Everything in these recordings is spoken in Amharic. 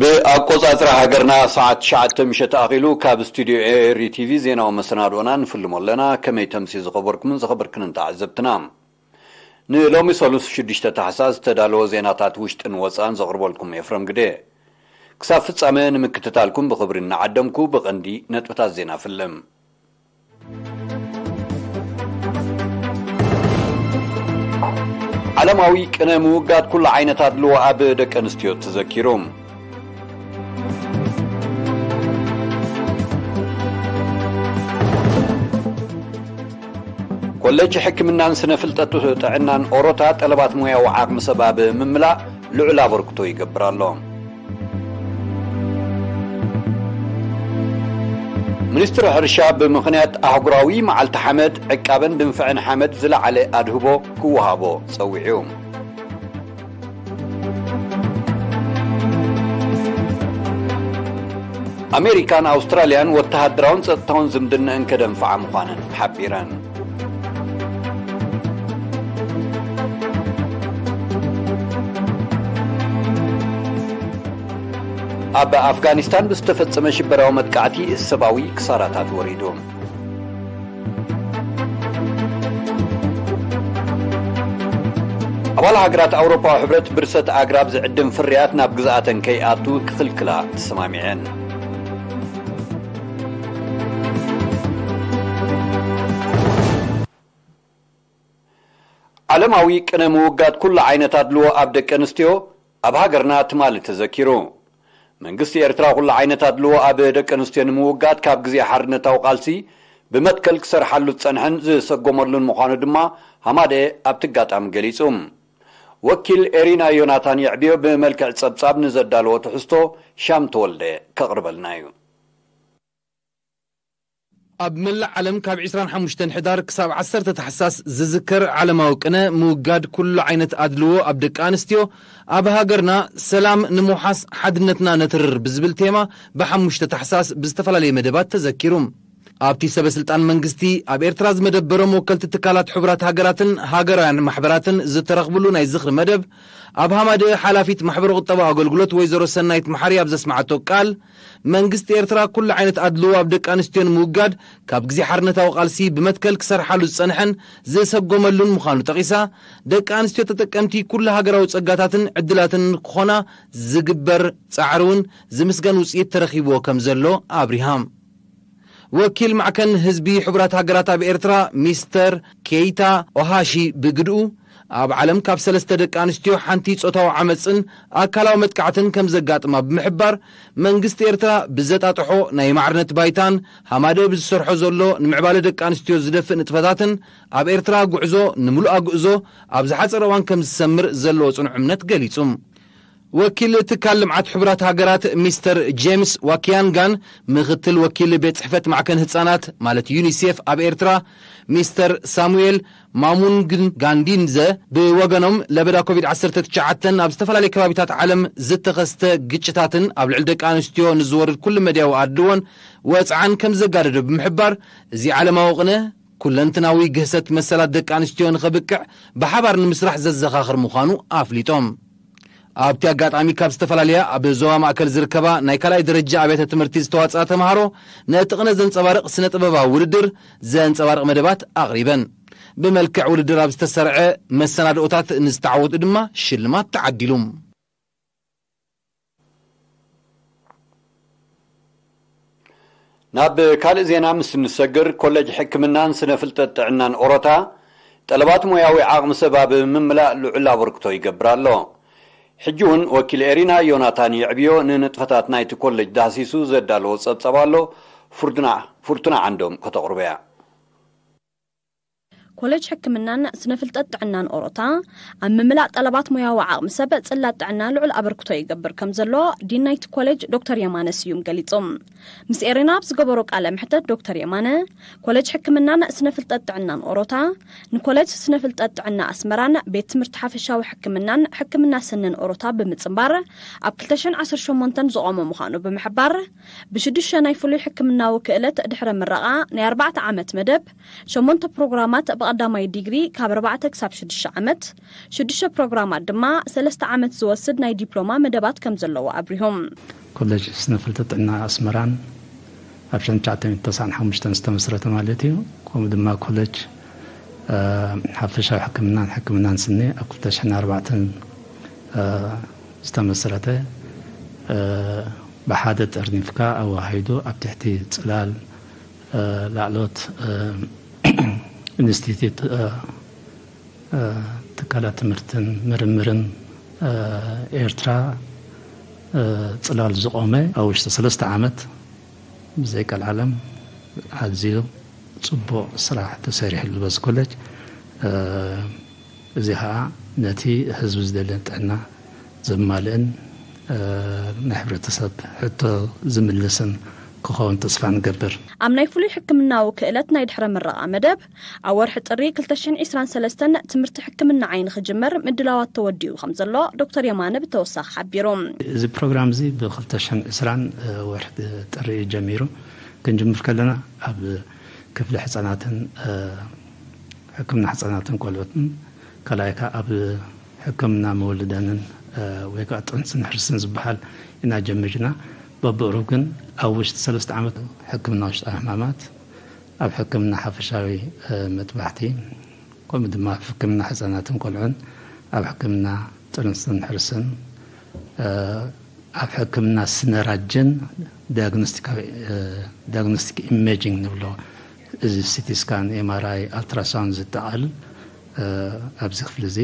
ብኣቆፃፅራ ሃገርና ሰዓት 9 ምሸት ኣኺሉ ካብ ስቱድዮ ቲቪ ዜናዊ መሰናድኦና ንፍልሞ ኣለና ከመይ ተምሲ ዝኸበርኩምን ዝኸበርክንን ተዓዘብትና ንሎሚ 36 ታሕሳስ ዝተዳለወ ዜናታት ውሽጥን ወፃን ዘቕርበልኩም ኤፍረም ግደ ክሳብ ፍጻሜ ንምክትታልኩም ብኽብሪ እናዓደምኩ ብቐንዲ ነጥብታት ዜና ፍልም ዓለማዊ ቅነ ምውጋድ ኩሉ ዓይነታት ልዎ ኣብ ደቂ ኣንስትዮ ተዘኪሩ ኮለጅ ሕክምናን ስነ ፍልጠቱ ጥዕናን ኦሮታ ጠለባት ሙያዊ ዓቕሚ ሰባ ብምምላእ ልዑል ኣበርክቶ ይገብር ኣሎ ሚኒስትር ሕርሻ ብምኽንያት ኣህጉራዊ መዓልቲ ሓመድ ዕቃበን ድንፍዕን ሓመድ ዝለዓለ ኣድህቦ ክወሃቦ ጸዊዑ ኣሜሪካን ኣውስትራልያን ወተሃደራውን ጸጥታውን ዝምድንአን ከደንፍዓ ምዃነን ሓቢረን ኣብ ኣፍጋኒስታን ብዝተፈጸመ ሽበራዊ መጥቃዕቲ ሰብኣዊ ክሳራታት ወሪዱ ኣባል ሃገራት ኣውሮፓዊ ሕብረት ብርሰት ኣግራብ ዝዕድም ፍርያት ናብ ግዝኣተን ከይኣቱ ክፍልክላ ተሰማሚዐን ዓለማዊ ቅነ ምውጋድ ኩሉ ዓይነት ኣድልዎ ኣብ ደቂ ኣንስትዮ ኣብ ሃገርና ትማሊ ተዘኪሩ መንግስቲ ኤርትራ ኩሉ ዓይነት ኣድልዎ ኣብ ደቂ ኣንስትዮ ንምውጋድ ካብ ግዜ ሓርነታዊ ቃልሲ ብመትከል ክሰርሓሉ ዝፀንሐን ዝሰጎመሉን ምዃኑ ድማ ሃማደ ኣብቲ ኣጋጣሚ ገሊጹ ወኪል ኤሪና ዮናታን የዕብዮ ብመልክዕ ጸብጻብ ንዘዳልዎ ትሕዝቶ ሻም ተወልደ ከቕርበልና እዩ ኣብ መላእ ዓለም ካብ 25 ሕዳር ክሳብ 1 ተሓሳስ ዝዝከር ዓለማዊ ቅነ ምውጋድ ኩሉ ዓይነት ኣድልዎ ኣብ ደቂ ኣንስትዮ ኣብ ሃገርና ሰላም ንምውሓስ ሓድነትና ነትርር ብዝብል ቴማ ብሓሙሽተ ተሓሳስ ብዝተፈላለየ መደባት ተዘኪሩ ኣብቲ ሰበስልጣን መንግስቲ ኣብ ኤርትራ ዝመደበሮም ወከልቲ ትካላት ሕቡራት ሃገራትን ሃገራውያን ማሕበራትን ዝተረኽብሉ ናይ ዝኽሪ መደብ ኣብ ሃማደ ሓላፊት ማሕበሪ ቁጠባ ኣገልግሎት ወይዘሮ ሰናይት መሓሪ ኣብ ዘስማዓቶ ቃል መንግስቲ ኤርትራ ኩሉ ዓይነት ኣድልዎ ኣብ ደቂ ኣንስትዮ ንምውጋድ ካብ ግዜ ሓርነታዊ ቓልሲ ብመትከል ክሰርሓሉ ዝጸንሐን ዝእሰጎመሉን ምዃኑ ጠቒሳ ደቂ ኣንስትዮ ተጠቀምቲ ኩሉ ሃገራዊ ጸጋታትን ዕድላትን ክኾና ዝግበር ጻዕሪ እውን ዝምስገን ውፅኢት ተረኺብዎ ከም ዘሎ ኣብሪሃም ወኪል ማዕከን ህዝቢ ሕቡራት ሃገራት ኣብ ኤርትራ ሚስተር ኬይታ ኦሃሺ ብግድኡ ኣብ ዓለም ካብ ሰለስተ ደቂ ኣንስትዮ ሓንቲ ፆታዊ ዓመፅን ኣካላዊ መጥቃዕትን ከም ዘጋጥማ ብምሕባር መንግስቲ ኤርትራ ብዘጣጥሖ ናይ ማዕርነት ባይታን ሃማደ ብዝሰርሖ ዘሎ ንምዕባለ ደቂ ኣንስትዮ ዝደፍእ ንጥፈታትን ኣብ ኤርትራ ጉዕዞ ንምሉእ ጉዕዞ ኣብ ዝሓፀረ እዋን ከም ዝሰምር ዘለዎ ፅኑዕ እምነት ገሊፁ ወኪል ትካል ልምዓት ሕቡራት ሃገራት ሚስተር ጄምስ ዋኪያንጋን ምኽትል ወኪል ቤት ጽሕፈት ማዕከን ህጻናት ማለት ዩኒሴፍ ኣብ ኤርትራ ሚስተር ሳሙኤል ማሙንግን ጋንዲንዘ ብወገኖም ለበዳ ኮቪድ-19 ኣብ ዝተፈላለየ ከባቢታት ዓለም ዝተኸስተ ግጭታትን ኣብ ልዕሊ ደቂ ኣንስትዮ ንዝወርድ ኩሉ መድያዊ ኣድልዎን ወፅዓን ከም ዘጋደደ ብምሕባር እዚ ዓለማዊ ቅነ ኩለንትናዊ ግህሰት መሰላት ደቂ ኣንስትዮ ንኸብቅዕ ብሓባር ንምስራሕ ዘዘኻኽር ምዃኑ ኣፍሊጦም ኣብቲ ኣጋጣሚ ካብ ዝተፈላለያ ኣብ ዞባ ማእከል ዝርከባ ናይ ካልኣይ ደረጃ ኣብያተ ትምህርቲ ዝተዋፅኣ ተምሃሮ ንጥቕነት ዘንጸባርቕ ስነ ጥበባዊ ውድድር ዘንጸባርቕ መደባት ኣቕሪበን ብመልክዕ ውድድር ኣብ ዝተሰርዐ መሰናድኦታት ንዝተዓወጡ ድማ ሽልማት ተዓዲሉ ናብ ካልእ ዜና ምስ ንሰግር ኮሌጅ ሕክምናን ስነ ፍልጠት ጥዕናን ኦሮታ ጠለባት ሞያዊ ዓቕሚ ሰባ ብምምላእ ልዑል ኣበርክቶ ይገብር ኣሎ ሕጂ እውን ወኪል ኤሪና ዮናታን የዕብዮ ንንጥፈታት ናይቲ ኮሌጅ ዳሲሱ ዘዳለዎ ጸብጸባ ኣሎ ፍርቱና ዓንዶም ከተቕርበያ ኮሌጅ ሕክምናን ስነ ፍልጠት ጥዕናን ኦሮታ ኣብ ምምላእ ጠለባት ሙያዊ ዓቕሚ ሰብ ጽላት ጥዕና ልዑል ኣበርክቶ ይገብር ከም ዘሎ ዲን ናይቲ ኮሌጅ ዶክተር የማነ ስዩም ገሊጾም ምስ ኤሪና ኣብ ዝገበሮ ቃለ ምሕተት ዶክተር የማነ ኮሌጅ ሕክምናን ስነ ፍልጠት ጥዕናን ኦሮታ ንኮሌጅ ስነ ፍልጠት ጥዕና ኣስመራን ቤት ትምህርቲ ሓፈሻዊ ሕክምናን ሕክምና ስንን ኦሮታ ብምጽምባር ኣብ 218 ዝቖመ ምዃኑ ብምሕባር ብሽዱሽተ ናይ ፍሉይ ሕክምናዊ ክእለት ድሕረ ምረቓ ናይ 4 ዓመት መደብ 8 ፕሮግራማት ቀዳማይ ዲግሪ ካብ 4 ክሳብ 6 ዓመት 6 ፕሮግራማት ድማ 3 ዓመት ዝወስድ ናይ ዲፕሎማ መደባት ከም ዘለዎ ኣብሪሆም ኮሌጅ ስነፍልተ ጥዕና ኣስመራን ኣብ 1995 ዝተመስረተ ማለት እዩ ከምኡ ድማ ኮሌጅ ሓፈሻዊ ሕክምናን ሕክምናን ስኒ ኣብ 204 ዝተመስረተ ብሓደ ጠርኒፍካ ኣዋሂዱ ኣብ ትሕቲ ፅላል ላዕሎት ኢንስቲትዩት ትካላት ትምህርትን ምርምርን ኤርትራ ፅላል ዝቆመ ኣብ ውሽጢ ሰለስተ ዓመት ብዘይቀል ዓለም ኣዝዩ ፅቡቕ ስራሕ ተሰሪሕሉ በዚ ኮለጅ እዚ ከዓ ነቲ ህዝቢ ዝደልን ጥዕና ዘማልእን ናይ ሕብረተሰብ ሕቶ ዝምልስን ክኸውን ተስፋ ንገብር ኣብ ናይ ፍሉይ ሕክምናዊ ክእለት ናይ ድሕረ ምረቓ መደብ ኣብ ወርሒ ጥሪ 223 ትምህርቲ ሕክምና ዓይኒ ክጅመር ምድላዋት ተወዲኡ ከም ዘሎ ዶክተር የማነ ብተወሳኺ ሓቢሮም እዚ ፕሮግራም እዚ ብ220 ወርሒ ጥሪ ጀሚሩ ክንጅምር ከለና ኣብ ክፍሊ ሕፃናትን ሕክምና ሕፃናትን ቆልዑትን ካልኣይ ከዓ ኣብ ሕክምና መወልደንን ወይ ከዓ ጥንስን ሕርስን ዝበሃል ኢና ጀሚርና በብዕሩ ግን ኣብ ውሽጢ ሰለስተ ዓመት ሕክምና ውሽጢ ሕማማት ኣብ ሕክምና ሓፈሻዊ መጥባሕቲ ከምኡ ድማ ኣብ ሕክምና ህፃናትን ቆልዑን ኣብ ሕክምና ጥርንስን ሕርስን ኣብ ሕክምና ስነራጀን ዳያግኖስቲክ ኢሜጂንግ ንብሎ እዚ ሲቲስካን ኤምኣርኣይ ኣልትራሳውንድ ዝጠቓልል ኣብዚ ክፍሊ እዚ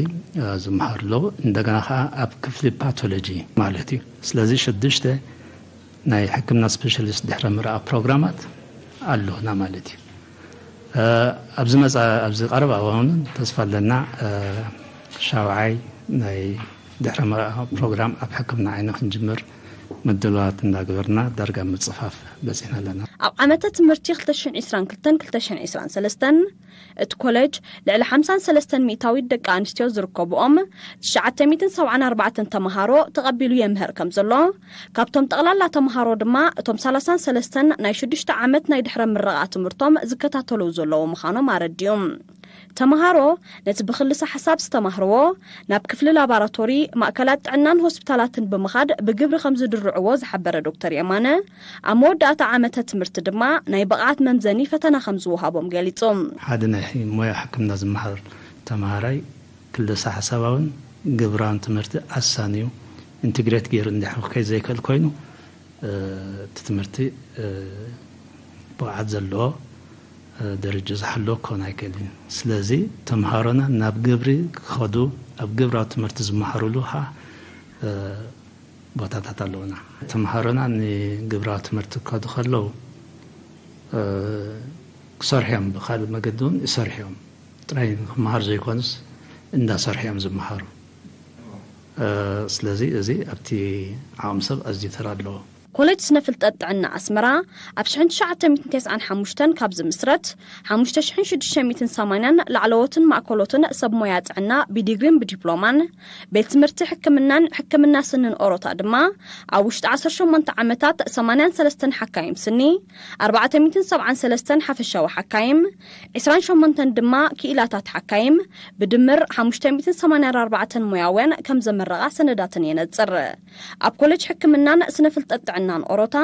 ዝመሃሩ ኣለዉ እንደገና ከዓ ኣብ ክፍሊ ፓቶሎጂ ማለት እዩ ስለዚ ሽዱሽተ ني حكمنا سبشلس دحر مرأ برورامت الهن ملت قرب تصف لن شوعي حر مر بررام ا حكمن عن جمر መደልዋት እንዳገበርና ዳርጋ ምጽፋፍ በፂሕና ኣለና ኣብ ዓመተ ትምህርቲ 222223 እቲ ኮለጅ ልዕሊ 53 ሚታዊት ደቂ ኣንስትዮ ዝርከብኦም 974 ተምሃሮ ተቐቢሉ የምህር ከም ዘሎ ካብቶም ጠቕላላ ተምሃሮ ድማ እቶም 33 ናይ 6 ዱሽ ዓመት ናይ ድሕረ ምረቓ ትምህርቶም ዝከታተሉ ዘለዉ ምዃኖም ኣረድዩ ተምሃሮ ነቲ ብክልሳ ሓሳብ ዝተማህርዎ ናብ ክፍሊ ላቦራቶሪ ማእከላት ጥዕናን ሆስፒታላትን ብምኻድ ብግብሪ ከም ዝድርዕዎ ዝሓበረ ዶክተር የማነ ኣብ መወዳእታ ዓመተ ትምህርቲ ድማ ናይ ብቕዓት መምዘኒ ፈተና ከም ዝወሃቦም ገሊፆም ሓደ ናይ ሞያ ሕክምና ዝመሃር ተምሃራይ ክልሳ ሓሳባውን ግብራን ትምህርቲ ኣሳን እዩ ኢንትግሬት ገይሩ እንዲሕብከይ ዘይክእል ኮይኑ እቲ ትምህርቲ ብቕዓት ዘለዎ ደረጃ ዝሓሎ ክኾን ኣይክእልን ስለዚ ተምሃሮና ናብ ግብሪ ክኸዱ ኣብ ግብራዊ ትምህርቲ ዝመሃሩሉ ከዓ ቦታታት ኣለውና ተምሃሮና ንግብራዊ ትምህርቲ ክኸዱ ከለዉ ክሰርሑ እዮም ብካልእ መገዲ እውን ይሰርሑ እዮም ጥራይ ክመሃር ዘይኮኑስ እንዳሰርሑ እዮም ዝመሃሩ ስለዚ እዚ ኣብቲ ዓቕሚ ሰብ ኣዝዩ ተራ ኣለዎ ኮለጅ ስነ ፍልጠት ጥዕና ኣስመራ ኣብ 1995 ካብ ዝምስረት 5680 ላዕለዎትን ማእከሎትን ሰብ ሞያ ጥዕና ብዲግሪን ብዲፕሎማን ቤት ትምህርቲ ሕክምናን ሕክምና ስንን ኦሮታ ድማ ኣብ ውሽጢ 18 ዓመታት 83 ሓካይም ስኒ 473 ሓፈሻዊ ሓካይም 28 ድማ ክኢላታት ሓካይም ብድምር 584 ሞያውያን ከም ዘመረቓ ሰነዳትን የነፅር ኣብ ኮለጅ ሕክምናን ስነ ፍልጠት ጥዕና ናኦሮታ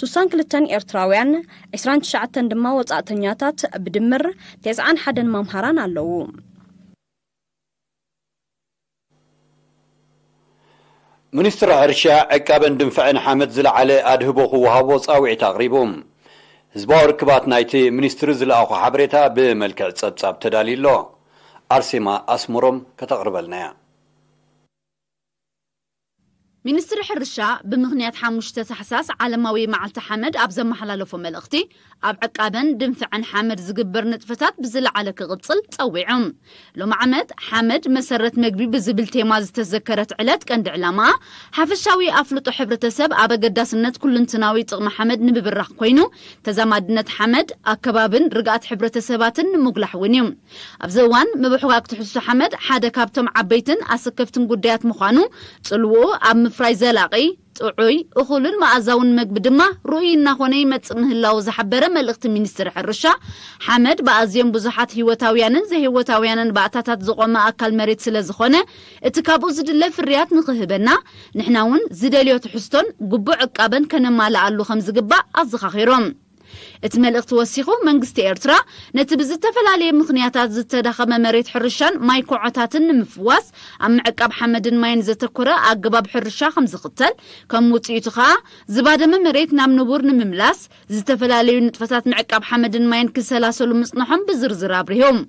62ተ ኤርትራውያን 29ሸ ድማ ወፃእተኛታት ብድምር 9ስ ሓደን መምሃራን ኣለው ሚኒስትሪ ሕርሻ ዕቃበን ድንፍዐን ሓመድ ዝለዓለ ኣድህቦ ክወሃቦ ጻውዒቲ ኣቕሪቡ ህዝባዊ ርክባት ናይቲ ሚኒስትሪ ዝለኣኹ ሓበሬታ ብመልክዕ ጸብጻብ ተዳልዩሎ ኣርሴማ ኣስሙሮም ከተቕርበልናያ منستر حرشه بمغنيات حاموشتة تحساس عالموي معلت حمد أبزا محلالوفو ملغتي أب عقابن دمفع عن حمد زقبر نتفتات بزل على كغطل تاويعم لو معمد حمد مسرت مقبي بزبل تيماز تذكرت علات كند علاما حفشاوي أفلط حبرة سب أبا قداس النت كل انتناوي تغم حمد نبي بالرقوينو تزاماد نت حمد أكبابن رقات حبرة سبات نمقلح ونيم أبزوان مبحوغاك تحسو حمد حادة كابتم عبيتن أسكفتن قديات مخانو تلوو أب مف ምፍራይ ዘላቒ ጥዑይ እኹልን መኣዛውን ምግቢ ድማ ርኡይ እናኾነ ይመጽእ ምህላው ዝሓበረ መልእኽቲ ሚኒስትር ሕርሻ ሓመድ ብኣዝዮም ብዙሓት ህይወታውያንን ዘህይወታውያንን ባእታታት ዝቖመ ኣካል መሬት ስለ ዝኾነ እቲ ካብኡ ዝድለ ፍርያት ንኽህበና ንሕና እውን ዝደልዮ ትሕዝቶን ግቡእ ዕቃበን ከነማልኣሉ ከም ዝግባእ ኣዘኻኺሮም እቲ መልእኽቲ ወሲኹ መንግስቲ ኤርትራ ነቲ ብዝተፈላለየ ምኽንያታት ዝተዳኸመ መሬት ሕርሻን ማይ ኩዖታትን ንምፍዋስ ኣብ ምዕቃብ ሓመድን ማይን ዘተኮረ ኣገባብ ሕርሻ ከም ዝኽተል ከም ውፅኢቱ ከዓ ዝባደመ መሬት ናብ ንቡር ንምምላስ ዝተፈላለዩ ንጥፈታት ምዕቃብ ሓመድን ማይን ክሰላሰሉ ምፅንሖም ብዝርዝር ኣብርሆም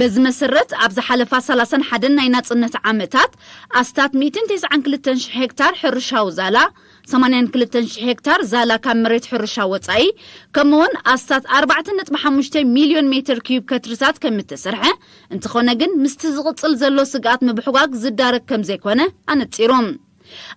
በዚ መሰረት ኣብ ዝሓለፋ 3ላሳ 31 ናይ ናፅነት ዓመታት ኣስታት 192,000 ሄክታር ሕርሻዊ ዛላ 82,000 ሄክታር ዛላ ካብ መሬት ሕርሻ ወፃኢ ከምኡውን ኣስታት 4.5 ሚልዮን ሜትር ኪዩብ ከትርታት ከም እተሰርሐ እንትኾነ ግን ምስቲ ዝቕፅል ዘሎ ስግኣት ምብሕጓግ ዝዳረግ ከም ዘይኮነ ኣነፂሮም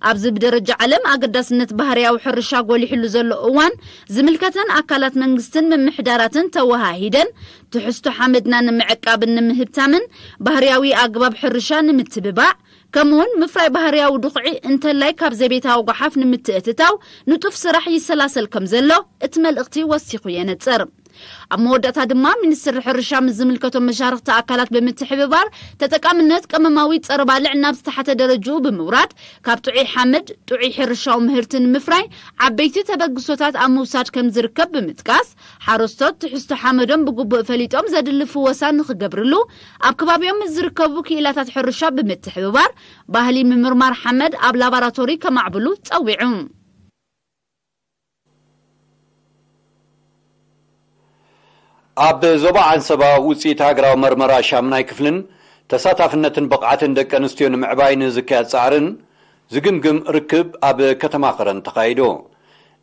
ኣብዚ ብደረጃ ዓለም ኣገዳስነት ባህርያዊ ሕርሻ ጎሊሕሉ ዘሎ እዋን ዝምልከተን ኣካላት መንግስትን ምምሕዳራትን ተወሃሂደን ትሕዝቶ ሓመድና ንምዕቃብን ንምህብታምን ባህርያዊ ኣግባብ ሕርሻ ንምትብባዕ كمون مفاي بهريا ودخعي انت اللي كاب زبيتها وقحف نمتئتتاو نطف سرح يسلاسل كمزلو اتمل اغتي وستيقو ينتصر ኣብ መወዳእታ ድማ ሚኒስትር ሕርሻ ምስ ዝምልከቶም መሻርክቲ ኣካላት ብምትሕብባር ተጠቃምነት ቀመማዊ ፀረ ባልዕ ናብ ዝተሓተ ደረጅኡ ብምውራድ ካብ ጥዑይ ሓመድ ጥዑይ ሕርሻዊ ምህርቲ ንምፍራይ ዓበይቲ ተበግሶታት ኣብ ምውሳድ ከም ዝርከብ ብምጥቃስ ሓረስቶት ትሕዝቶ ሓመዶም ብግቡእ ፈሊጦም ዘድልፍዎ ወሳን ንክገብርሉ ኣብ ከባቢኦም ምስ ዝርከቡ ክኢላታት ሕርሻ ብምትሕብባር ባህሊ ምምርማር ሓመድ ኣብ ላቦራቶሪ ከማዕብሉ ፀዊዑ ኣብ ዞባ ዓንሰባ ውፅኢት ሃገራዊ መርመራ ሻምናይ ክፍልን ተሳታፍነትን ብቕዓትን ደቂ ኣንስትዮ ንምዕባይ ንዝካየድ ፃዕርን ዝግምግም ርክብ ኣብ ከተማ ኸረን ተኻይዶ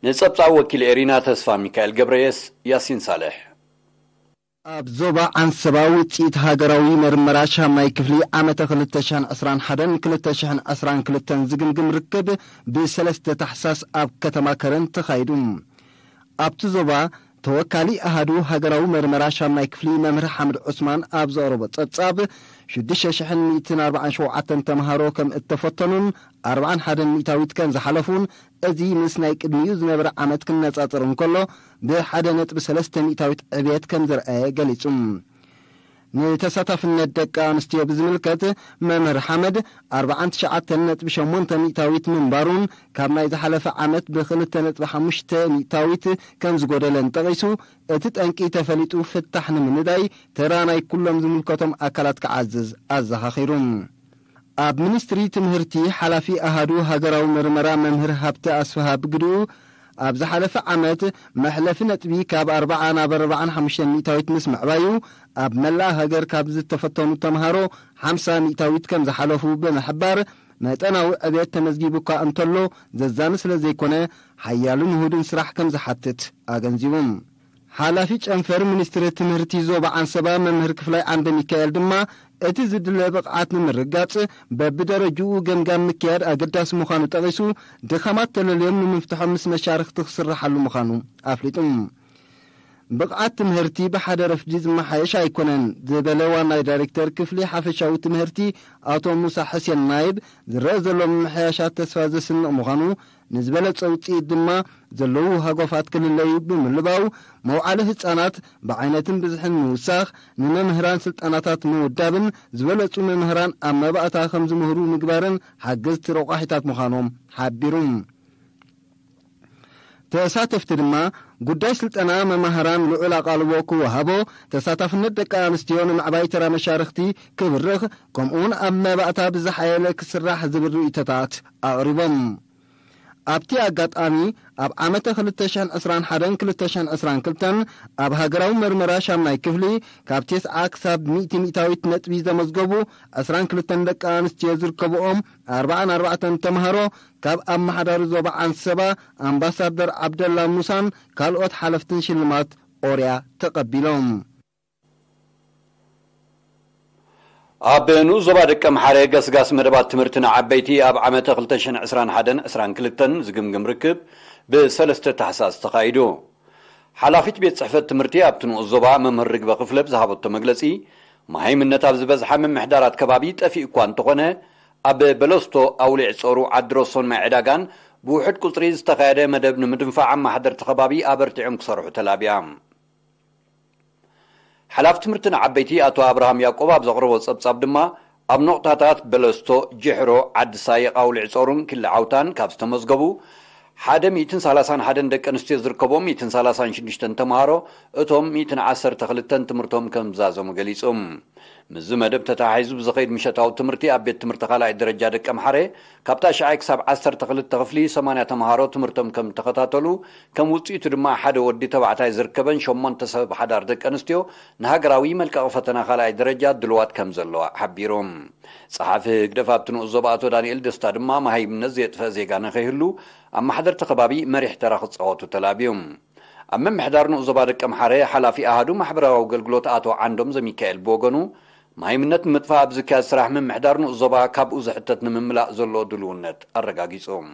ንጸብጻብ ወኪል ኤሪና ተስፋ ሚካኤል ገብረየስ ያሲን ሳልሕ ኣብ ዞባ ዓንሰባ ውፅኢት ሃገራዊ መርመራ ሻማይ ክፍሊ ዓመተ 221 222 ዝግምግም ርክብ ብሰለስተ ታሕሳስ ኣብ ከተማ ከረን ተኻይዱ ኣብቲ ዞባ ተወካሊ ኣሃዱ ሃገራዊ መርመራ ሻናይ ክፍሊ መምህር ሓምድ ዑስማን ኣብ ዘቕረቦ ጸብጻብ 647 ተምሃሮ ከም እተፈተኑን 41 ሚእታዊት ከም ዝሓለፉን እዚ ምስ ናይ ቅድሚኡ ዝነበረ ዓመት ክነጻጽር እንከሎ ብ1 ነጥቢ 3 ሚእታዊት ዕብየት ከም ዝረአየ ገሊጹ ንተሳታፍነት ደቂ ኣንስትዮ ብዝምልከት መምህር ሓመድ 49 ነጥቢ 8 ሚእታዊት ምንባሩን ካብ ናይ ዝሓለፈ ዓመት ብ2 ነጥቢ 5 ሚእታዊት ከም ዝጐደለን ጠቒሱ እቲ ጠንቂ ተፈሊጡ ፍታሕ ንምንዳይ ተራ ናይ ኵሎም ዝምልከቶም ኣካላት ክዓዝዝ ኣዘኻኺሩ ኣብ ሚኒስትሪ ትምህርቲ ሓላፊ ኣሃዱ ሃገራዊ ምርመራ መምህር ሃብቲ ኣስፋሃ ብግድኡ ኣብ ዝሓለፈ ዓመት መሕለፊ ነጥቢ ካብ 40 ናብ 45 ሚእታዊት ምስ ምዕባዩ ኣብ መላእ ሃገር ካብ ዝተፈተኑ ተምሃሮ 50 ሚእታዊት ከም ዝሓለፉ ብምሕባር መጠናዊ ዕብት ተመዝጊቡ እኳ እንተሎ ዘዛኒ ስለ ዘይኮነ ሓያሉ ንህዱን ስራሕ ከም ዝሓትት ኣገንዚቡም ሓላፊ ጨንፈር ሚኒስትሪ ትምህርቲ ዞባ ዓንሰባ መምህር ክፍላይ ዓንደ ሚካኤል ድማ እቲ ዝድለ ብቕዓት ንምርጋጽ በቢደረጅኡ ገምጋም ምክያድ ኣገዳሲ ምዃኑ ጠቒሱ ድኻማት ተለልዮም ንምፍትሖም ምስ መሻርክቲ ክስራሓሉ ምዃኑ ኣፍሊጡ ብቕዓትቲ ምህርቲ ብሓደ ረፍዲ ዝመሓየሽ ኣይኮነን ዝበለ ዋናይ ዳይሬክተር ክፍሊ ሓፈሻዊቲ ምህርቲ ኣቶም ሙሳ ሕሴን ናይድ ዝረአ ዘሎም ምሕያሻት ተስፋ ዘስንቕ ምዃኑ ንዝበለጸ ውጽኢት ድማ ዘለዉ ሃጓፋት ክልለዩ ብምልባው መውዓሊ ህፃናት ብዓይነትን ብዝሕን ምውሳኽ ንመምህራን ስልጠናታት ምውዳብን ዝበለጹ መምህራን ኣብ መባእታ ከም ዝምህሩ ምግባርን ሓገዝቲረቋሒታት ምዃኖም ሓቢሩ ተሳተፍቲ ድማ ጉዳይ ስልጠና መማህራን ልዑል ኣቓልቦ ክወሃቦ ተሳታፍነት ደቂ ኣንስትዮ ንምዕባይ ተራ መሻርክቲ ክብርኽ ከምኡውን ኣብ መባእታ ብዝሓየለ ክስራሕ ዝብል ርእቶታት ኣቕሪቦም ኣብቲ ኣጋጣሚ ኣብ ዓመተ 221 2211222 ኣብ ሃገራዊ መርመራ ሻምናይ ክፍሊ ካብ ቴስዓ ክሳብ ሚእቲ ሚእታዊት ነጥቢ ዘመዝገቡ 22 ደቂ ኣንስትዮ ዝርከብኦም 44 ተምሃሮ ካብ ኣብ ኣመሓዳሪ ዞባ ዓንሰባ ኣምባሳደር ዓብደላ ሙሳን ካልኦት ሓለፍትን ሽልማት ኦርያ ተቐቢሎም ኣብ ኑ ዞባ ደቂ ኣምሓረ ገስጋስ መደባት ትምህርትን ዓበይቲ ኣብ ዓመተ 22122 ዝግምግም ርክብ ብሰለስተ ተሓሳስ ተኻይዱ ሓላፊት ቤት ፅሕፈት ትምህርቲ ኣብቲ ንኡስ ዞባ መምህር ርግበ ክፍለብ ዝሃበቶ መግለፂ መሃይምነት ኣብ ዝበዝሓ ምምሕዳራት ከባቢ ጠፊእ እኳ እንተኾነ ኣብ በለስቶ ኣውሊዕ ጾሩ ዓድሮሶን ማይ ዕዳጋን ብውሕድ ቁፅሪ ዝተኻየደ መደብ ንምድንፋዕ ኣማሓደርቲ ከባቢ ኣበርቲዖም ክሰርሑ ተላብያ ሓላፍ ትምህርትን ዓበይቲ ኣቶ ኣብርሃም ያቆብ ኣብ ዘቕርቦ ጸብጻብ ድማ ኣብ ነቑጣታት በለስቶ ጅሕሮ ዓዲሳይ ቃውልዕ ጾሩን ክሊ ዓውታን ካብ ዝተመዝገቡ 131 ደቂ ኣንስትዮ ዝርከቦም 136 ተምሃሮ እቶም 112 ትምህርቶም ከም ዝዛዘሙ ገሊጹም ምዝ መደብ ተተሓሒዙ ብዝኸይድ ምሸታዊ ትምህርቲ ኣብ ቤት ትምህርቲ ካልኣይ ደረጃ ደቂ ምሓረ ካብታ ሸዓይ ክሳብ 12 ክፍሊ 8 ተምሃሮ ትምህርቶም ከም ተኸታተሉ ከም ውፅኢቱ ድማ ሓደ ወዲ ተባዕታይ ዝርከበን 8 ሰብ ሓዳር ደቂ ኣንስትዮ ንሃገራዊ መልቀቕ ፈተና ካልኣይ ደረጃ ድልዋት ከም ዘለዋ ሓቢሮም ፀሓፊ ህግደፍ ኣብቲ ንዕዞብ ኣቶ ዳንኤል ደስታ ድማ ማሃይምነት ዘየጥፈአ ዜጋ ንኸይህሉ ኣብ ማሕደርቲ ከባቢ መሪሕ ተራ ክፀወቱ ተላብዮም ኣብ ምምሕዳር ንዕዞባ ደቂ ምሓረ ሓላፊ ኣሃዱ ማሕበራዊ ኣገልግሎት ኣቶ ዓንዶም ዘሚካኤል ብወገኑ ماي منت مدفع بزكاة سراح من محدار نؤزبا كاب أزحتت نمملا زلو دلونت أرقاقي صوم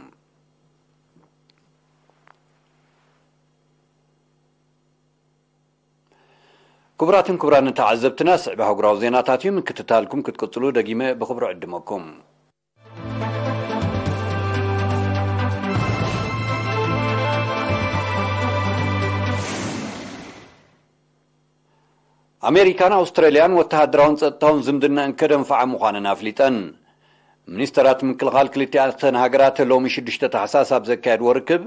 كبراتن كبران تعزبتنا سعبها قراو زيناتاتي من كتتالكم كتكتلو دقيمة بخبر عدمكم ኣሜሪካን ኣውስትራልያን ወተሃደራውን ፀጥታውን ዝምድና እንከደንፋዓ ምዃነን ኣፍሊጠን ሚኒስተራት ምክልኻል ክልቲኣተን ሃገራት ሎሚ 6 ተሓሳስ ኣብ ዘካየድዎ ርክብ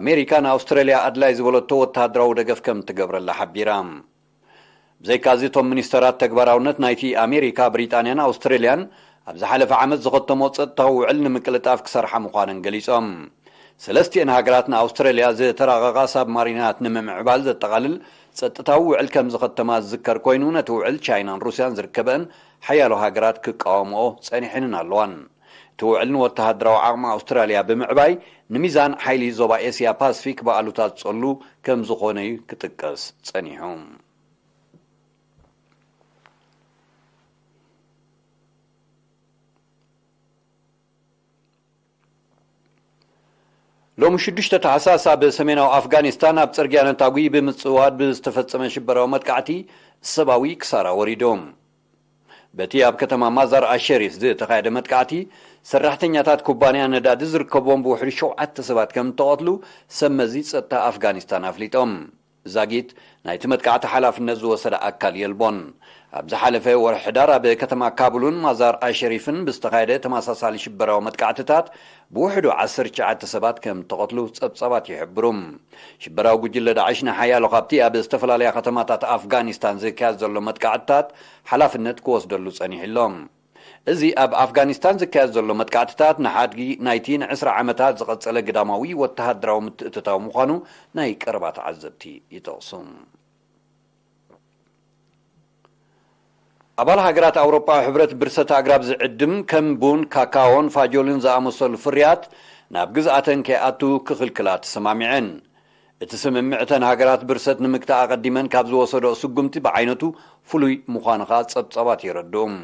ኣሜሪካ ንኣውስትራልያ ኣድላይ ዝበለቶ ወተሃደራዊ ደገፍ ከም እትገብረላ ሓቢራ ብዘይካዚ እቶም ሚኒስተራት ተግባራውነት ናይቲ ኣሜሪካ ብሪጣንያን ኣውስትራልያን ኣብ ዝሓለፈ ዓመት ዝኸተሞ ፀጥታዊ ውዕል ንምቅልጣፍ ክሰርሓ ምዃነን ገሊፆም ሰለስቲአን ሃገራት ንኣውስትራልያ ዘተራቐቓ ሳብ ማሪናት ንምምዕባል ዘጠቓልል ጸጥታዊ ውዕል ከምዝ ኸተማ ዝዝከር ኮይኑ ነቲ ውዕል ቻይናን ሩስያን ዝርከበአን ሓያሎ ሃገራት ክቃወምኦ ጸኒሕንን ኣለዋን እቲ ውዕልንወተሓድራዊ ዓቕሚ ኣውስትራልያ ብምዕባይ ንሚዛን ሓይሊ ዞባ ኤስያ ፓስፊክ በኣሉታት ጸሉ ከም ዝኾነዩ ክጥቀስ ጸኒሑ ሎሚ ሽዱሽተ ተሓሳስ ኣብ ሰሜናዊ ኣፍጋኒስታን ኣብ ፅርግያ ነታጉ ብምፅዋድ ብዝተፈፀመ ሽበራዊ መጥቃዕቲ ሰብኣዊ ክሳራ ወሪዶም በቲ ኣብ ከተማ ማዛር ኣሸሪፍ ዝተኻየደ መጥቃዕቲ ሰራሕተኛታት ኩባንያ ነዳዲ ዝርከቦም ብውሕዱ ሸውዓተ ሰባት ከም እተቐትሉ ሰብ መዚ ፀጥታ ኣፍጋኒስታን ኣፍሊጦም ዛጊት ናይቲ መጥቃዕቲ ሓላፍነት ዝወሰደ ኣካል የልቦን ኣብ ዝሓለፈ ወርሒ ሕዳር ኣብ ከተማ ካቡልን ማዛር ኣሸሪፍን ብዝተኻየደ ተመሳሳሊ ሽበራዊ መጥቃዕትታት ብውሕዱ 19 ሰባት ከም ተቐትሉ ጸብጸባት ይሕብሩ ሽበራዊ ጉጅለ ዳዕሽ ንሓያሎ ካብቲ ኣብ ዝተፈላለያ ከተማታት ኣፍጋኒስታን ዝካየድ ዘሎ መጥቃዕትታት ሓላፍነት ክወስደሉ ጸኒሕ ኣሎም እዚ ኣብ ኣፍጋኒስታን ዝካየድ ዘሎ መጥቃዕትታት ንሓድጊ ናይቲ ን20 ዓመታት ዝቐጸለ ግዳማዊ ወተሃደራዊ ምትእትታዊ ምዃኑ ናይ ቀረባ ተዓዘብቲ ይጠቕሱ ኣባል ሃገራት ኣውሮጳ ሕብረት ብርሰት ኣግራብ ዝዕድም ከም ቡን ካካዎን ፋጆልን ዝኣመሰሉ ፍርያት ናብ ግዝኣተን ከይኣቱ ክኽልክላ ተሰማሚዐን እቲ ስምምዕተን ሃገራት ብርሰት ንምግታእ ኣቐዲመን ካብ ዝወሰዶ ስጉምቲ ብዓይነቱ ፍሉይ ምዃኑ ከዓ ጸብጸባት የረድኡም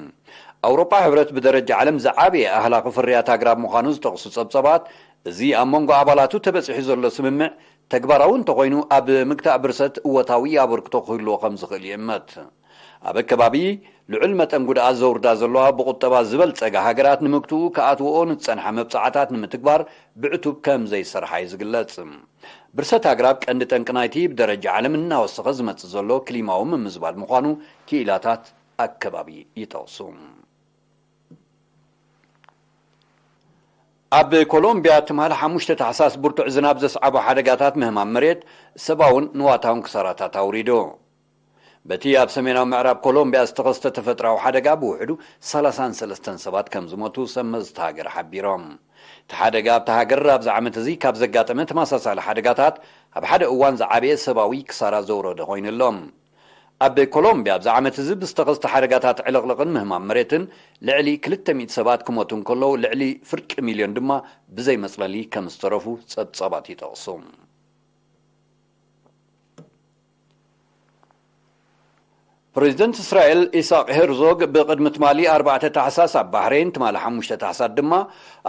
ኣውሮጳ ሕብረት ብደረጃ ዓለም ዝዓበየ ኣህላኺ ፍርያት ኣግራብ ምዃኑ ዝጠቕሱ ጸብጸባት እዚ ኣብ መንጎ ኣባላቱ ተበፂሑ ዘሎ ስምምዕ ተግባራዊ እንተኮይኑ ኣብ ምግታእ ብርሰት እወታዊ ኣበርክቶ ክህልዎ ከም ዝኽእል ይእመት ኣብ ኣከባቢ ልዑል መጠን ጉድኣት ዘውርዳ ዘለዋ ብቁጠባ ዝበልፀገ ሃገራት ንምግትኡ ከኣትውኦ ንዝፀንሐ መብፃዕታት ንምትግባር ብዕቱብ ከም ዘይሰርሓ እዩ ዝግለጽ ብርሰት ሃገራት ቀንዲ ጠንቂ ናይቲ ብደረጃ ዓለም እናወሰኺ ዝመፅእ ዘሎ ክሊማዊ ምምዝባል ምዃኑ ክኢላታት ኣከባቢ ይጠቕሱ ኣብ ኮሎምብያ ትምሃል ሓሙሽተ ተሓሳስ ብርቱዕ ዝናብ ዘስዓቦ ሓደጋታት ምህማም መሬት ሰብኣውን ንዋታውን ክሰራታት ኣውሪዶ በቲ ኣብ ሰሜናዊ ምዕራብ ኮሎምብያ ዝተኸስተ ተፈጥራዊ ሓደጋ ብውሕዱ 33 ሰባት ከም ዝሞቱ ሰመዝቲ ሃገር ሓቢሮም እቲ ሓደጋ ኣብቲ ሃገር ኣብዚ ዓመት እዚ ካብ ዘጋጠመ ተመሳሳሊ ሓደጋታት ኣብ ሓደ እዋን ዝዓበየ ሰብኣዊ ክሳራ ዘውረደ ኮይኑሎም ኣብ ኮሎምብያ ኣብዚ ዓመት እዚ ብዝተኸዝተ ሓደጋታት ዕልቕልቕን ምህማም መሬትን ልዕሊ 200 ሰባት ክሞቱ እንከለዉ ልዕሊ ፍርቂ ሚልዮን ድማ ብዘይመፅለሊ ከም ዝተረፉ ፀብፀባት ይጠቕሱ ፕሬዚደንት እስራኤል ኢስቅ ሄርዞግ ብቅድሚ ትማሊ 4 ታሕሳስ ኣብ ባሕሬን ትማሊ 5 ታሕሳስ ድማ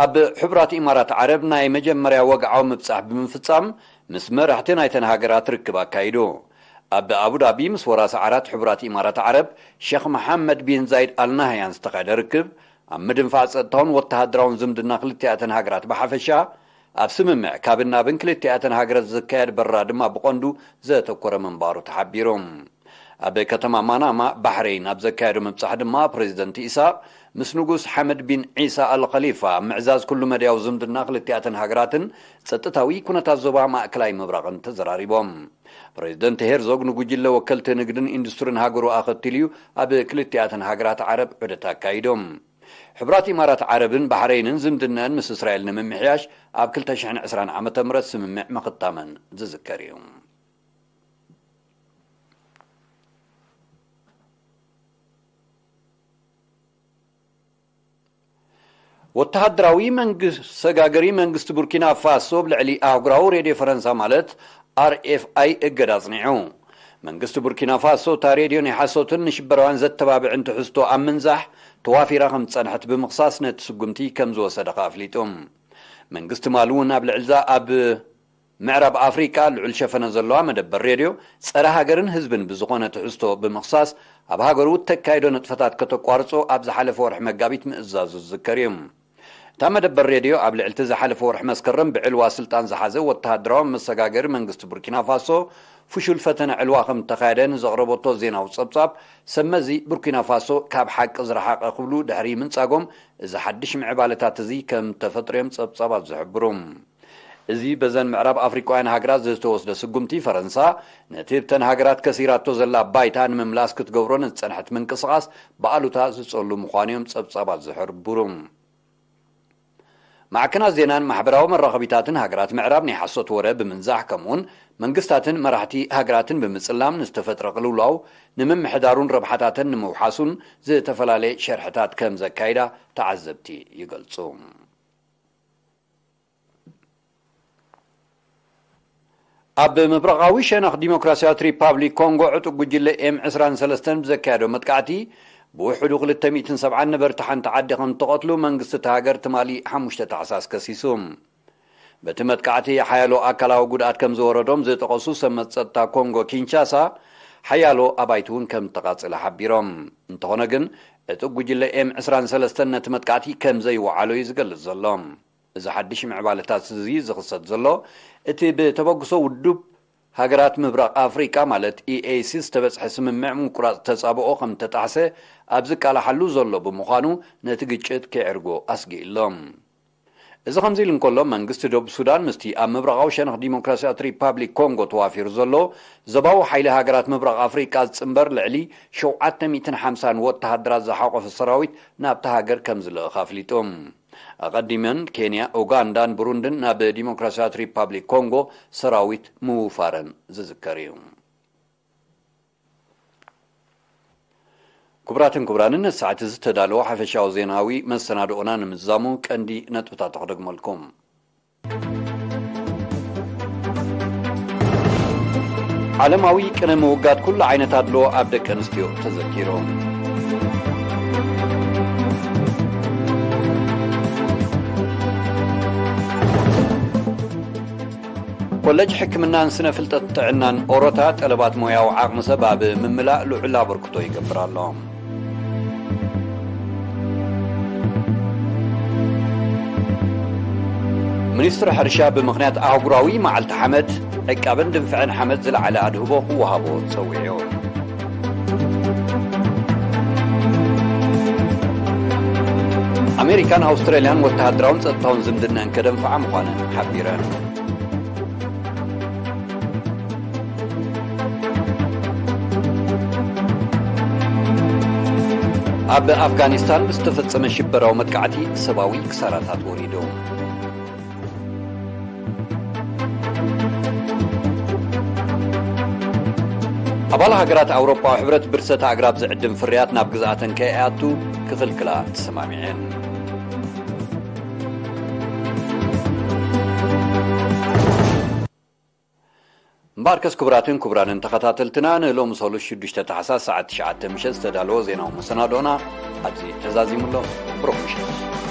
ኣብ ሕቡራት ኢማራት ዓረብ ናይ መጀመርያ ወግዓዊ ምብፃሕ ብምፍጻም ምስ መራሕቲ ናይተን ሃገራት ርክብ ኣካይዱ ኣብ ኣቡዳቢ ምስ ወራሲ ዓራት ሕቡራት ኢማራት ዓረብ ሸክ መሓመድ ቢን ዛይድ ኣልናህያን ዝተኻየደ ርክብ ኣብ ምድንፋዕ ፀጥታውን ወተሃድራውን ዝምድና ክልትያተን ሃገራት ብሓፈሻ ኣብ ስምምዕ ካብን ናብን ክልትያተን ሃገራት ዝካየድ በራ ድማ ብቐንዱ ዘተኮረ ምንባሩ ተሓቢሮም ኣብ ከተማ ማናማ ባሕረይን ኣብ ዘካየዱ ምብፃሕ ድማ ፕሬዚደንት ኢሳ ምስ ንጉስ ሓመድ ቢን ዒሳ አልኸሊፋ ምዕዛዝ ኩሉ መድያዊ ዝምድና ክልቲኣተን ሃገራትን ፀጥታዊ ኩነታት ዞባ ማእከላይ ምብራቕን ተዘራሪቦም ፕሬዚደንት ሄርዞግ ንጉጅለ ወከልቲ ንግድን ኢንዱስትሪን ሃገሩ ኣኸቲል እዩ ኣብ ክልቲኣተን ሃገራት ዓረብ ዑደት ኣካይዶም ሕብራት ኢማራት ዓረብን ባሕረይንን ዝምድነአን ምስ እስራኤል ንምምሕያሽ ኣብ 220 ዓ ም ስምምዕ መኽታመን ዝዝከር እዩ ወተሃደራዊ መንግስት ሰጋገሪ መንግስቲ ቡርኪና ፋሶ ብልዕሊ ኣህጉራዊ ሬድዮ ፈረንሳ ማለት ኣርኤፍኣይ እገዳ ኣጽኒዑ መንግስቲ ቡርኪና ፋሶ እታ ሬድዮ ናይ ሓሶትን ንሽበራዋን ዘተባብዕን ትሕዝቶ ኣብ ምንዛሕ ተዋፊራ ከም ጸንሐት ብምኽሳስ ነቲ ስጉምቲ ከም ዝወሰደ ኸ ኣፍሊጡም መንግስቲ ማል እውን ኣብ ልዕልዛ ኣብ ምዕራብ ኣፍሪቃ ልዑል ሸፈነ ዘለዋ መደበር ሬድዮ ጸረ ሃገርን ህዝብን ብዝኾነ ትሕዝቶ ብምኽሳስ ኣብ ሃገሩ ተካይዶ ንጥፈታት ከተቋርጾ ኣብ ዝሓለፈ ወርሒ መጋቢት ምእዛዙ ዝዝከር እዮም እታ መደበር ሬድዮ ኣብ ልዕልቲ ዝሓለፈ ወርሒ መስከረም ብዕልዋ ስልጣን ዝሓዘ ወተሃደራዊ መሰጋገሪ መንግስቲ ቡርኪና ፋሶ ፍሹል ፈተነ ዕልዋ ከም እተኻየደን ዘቕረበቶ ዜናዊ ጸብጻብ ሰመዚ ቡርኪና ፋሶ ካብ ሓቂ ዝረሓቐ ክብሉ ድሕሪ ምንጻጎም እዚ ሓድሽ ምዕባለታት እዚ ከም ተፈጥርዮም ጸብጻባት ዝሕብሩ እዚ በዘን ምዕራብ ኣፍሪቃውያን ሃገራት ዝተወስደ ስጉምቲ ፈረንሳ ነቲ ብተን ሃገራት ከሲራቶ ዘላ ባይታ ንምምላስ ክትገብሮ ንዝጸንሐት ምንቅስቓስ ብኣሉታ ዝጸሉ ምዃኑ እዮም ጸብጻባት ዝሕብሩ ማዕከናት ዜናን ማሕበራዊ መራኸቢታትን ሃገራት ምዕራብ ናይ ሓሶት ወረ ብምንዛሕ ከምኡውን መንግስታትን መራሕቲ ሃገራትን ብምፅላም ንዝተፈጥረ ቅልውላው ንምምሕዳሩን ረብሓታትን ንምውሓሱን ዝተፈላለየ ሸርሕታት ከም ዘካይዳ ተዓዘብቲ ይገልጹ ኣብ ምብረቃዊ ሸነኽ ዲሞክራስያዊት ሪፓብሊክ ኮንጎ ዕጡቅ ጉጅለ ኤም 23 ብዘካየዶ መጥቃዕቲ ብውሕዱ 270 ነበርቲ ሓንቲ ዓዲ ከም እተቐትሉ መንግስቲ እቲ ሃገር ትማሊ 5 ተዓሳስ ከሲሱ በቲ መጥቃዕቲ ሓያሎ ኣካላዊ ጉድኣት ከም ዝወረዶም ዝጠቐሱ ሰመት ፀጥታ ኮንጎ ኪንሻሳ ሓያሎ ኣባይቲ እውን ከም ተቓፅለ ሓቢሮም እንተኾነ ግን እቲ ጉጅለ ኤም 23 ነቲ መጥቃዕቲ ከም ዘይወዓሉ እዩ ዝገልጽ ዘሎ እዚ ሓድሽ ምዕባለታት እዚ ዝኽሰት ዘሎ እቲ ብተበግሶ ውዱብ ሃገራት ምብራቅ ኣፍሪቃ ማለት ኢኤሲ e ዝተበፅሐ ስምምዕ ምቁራፅ ተፃብኦ ከም ተጣሕሰ ኣብ ዘሎ ብምዃኑ ነቲ ግጭት ከይዕርጎ ኣስጊኢሎም እዚ ከምዚ ኢሉ እንከሎ መንግስቲ ደቡብ ሱዳን ምስቲ ኣብ ምብራቃዊ ሸነክ ዲሞክራስያት ሪፓብሊክ ኮንጎ ተዋፊሩ ዘሎ ዘባዊ ሓይሊ ሃገራት ምብራቅ ኣፍሪቃ ዝፅምበር ልዕሊ 750 ወተሃደራት ዝሓቆፈ ሰራዊት ናብቲ ሃገር ከም ዝልእኽ ኣፍሊጡም አቀዲመን ኬንያ ኡጋንዳን ብሩንድን ናብ ዲሞክራስያት ሪፓብሊክ ኮንጎ ሰራዊት ምውፋረን ዝዝከር እዩ ክቡራትን ክቡራንን ሰዓት ዝተዳለዎ ሓፈሻዊ ዜናዊ መሰናድኦና ንምዛሙ ቀንዲ ነጥብታት ክደግመልኩም ዓለማዊ ቅነ ምውጋድ ኩሉ ዓይነት ኣድሎ ኣብ ደቂ ኣንስትዮ ተዘኪሮም ኮለጅ ሕክምናን ስነ ፍልጠት ጥዕናን ኦሮታ ጠለባት ሞያዊ ዓቕሚ ሰብ ኣብ ምምላእ ልዑል ኣበርክቶ ይገብር ኣሎ ሚኒስትር ሕርሻ ብምኽንያት ኣህጉራዊ መዓልቲ ሓመድ ዕቃብን ድንፍዕን ሓመድ ዝለዓለ ኣድህቦ ክወሃቦ ፀዊዑ ኣሜሪካን ኣውስትራልያን ወተሃደራውን ፀጥታውን ዝምድነአን ከደንፈዓ ምዃነን ሓቢረን ኣብ ኣፍጋኒስታን ብዝተፈጸመ ሽበራዊ መጥቃዕቲ ሰብኣዊ ክሳራታት ወሪዱ ኣባል ሃገራት ኣውሮፓ ሕብረት ብርሰት ኣግራብ ዝዕድም ፍርያት ናብ ግዝኣተን ከይኣቱ ክኽልክላ ተሰማሚዐን باركس كبراتن كبران انتخاتاتلتنا نلوم صلو شدشت تحساس ساعة تشعة مشت استدالو زينا ومسنادونا أتزي تزازي